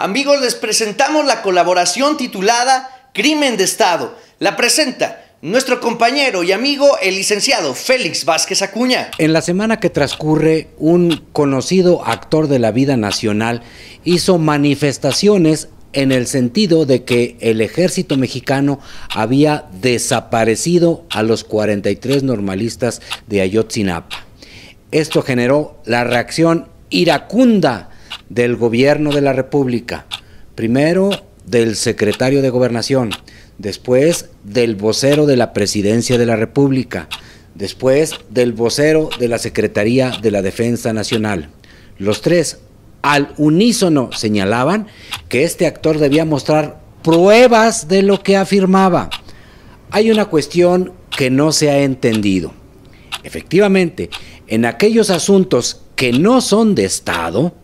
Amigos, les presentamos la colaboración titulada Crimen de Estado. La presenta nuestro compañero y amigo, el licenciado Félix Vázquez Acuña. En la semana que transcurre, un conocido actor de la vida nacional hizo manifestaciones en el sentido de que el ejército mexicano había desaparecido a los 43 normalistas de Ayotzinapa. Esto generó la reacción iracunda del gobierno de la República, primero del secretario de gobernación, después del vocero de la presidencia de la República, después del vocero de la Secretaría de la Defensa Nacional. Los tres al unísono señalaban que este actor debía mostrar pruebas de lo que afirmaba. Hay una cuestión que no se ha entendido. Efectivamente, en aquellos asuntos que no son de Estado,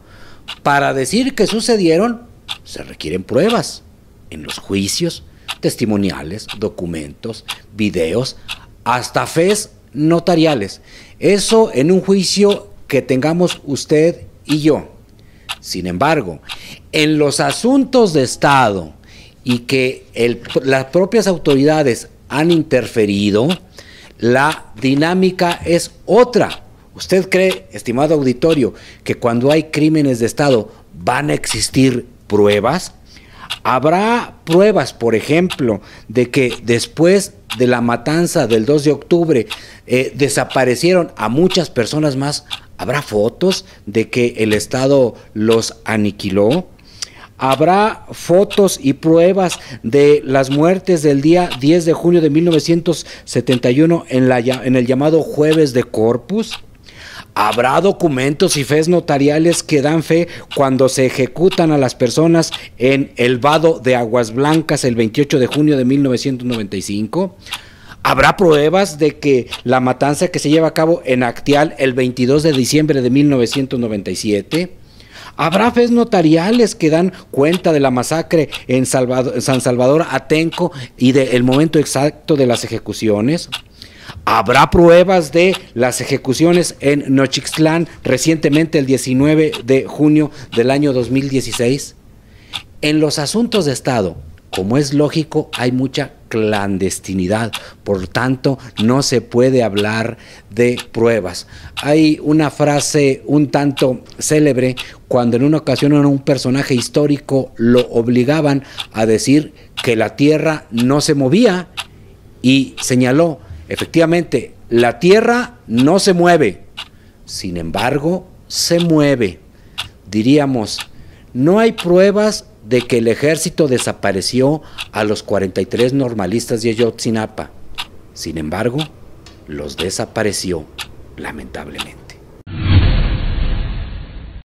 para decir que sucedieron, se requieren pruebas en los juicios, testimoniales, documentos, videos, hasta fe notariales. Eso en un juicio que tengamos usted y yo. Sin embargo, en los asuntos de Estado y que las propias autoridades han interferido, la dinámica es otra. ¿Usted cree, estimado auditorio, que cuando hay crímenes de Estado van a existir pruebas? ¿Habrá pruebas, por ejemplo, de que después de la matanza del 2 de octubre eh, desaparecieron a muchas personas más? ¿Habrá fotos de que el Estado los aniquiló? Habrá fotos y pruebas de las muertes del día 10 de junio de 1971 en, la, en el llamado jueves de Corpus. Habrá documentos y fes notariales que dan fe cuando se ejecutan a las personas en el vado de Aguas Blancas el 28 de junio de 1995. ¿Habrá pruebas de que la matanza que se lleva a cabo en Actial el 22 de diciembre de 1997? ¿Habrá fes notariales que dan cuenta de la masacre en San Salvador Atenco y del momento exacto de las ejecuciones? Habrá pruebas de las ejecuciones en Nochixtlán recientemente el 19 de junio del año 2016. En los asuntos de Estado, como es lógico, hay mucha clandestinidad. Por tanto, no se puede hablar de pruebas. Hay una frase un tanto célebre cuando en una ocasión un personaje histórico lo obligaban a decir que la tierra no se movía y señaló Efectivamente, la tierra no se mueve, sin embargo, se mueve. Diríamos, no hay pruebas de que el ejército desapareció a los 43 normalistas de Ayotzinapa. Sin embargo, los desapareció, lamentablemente.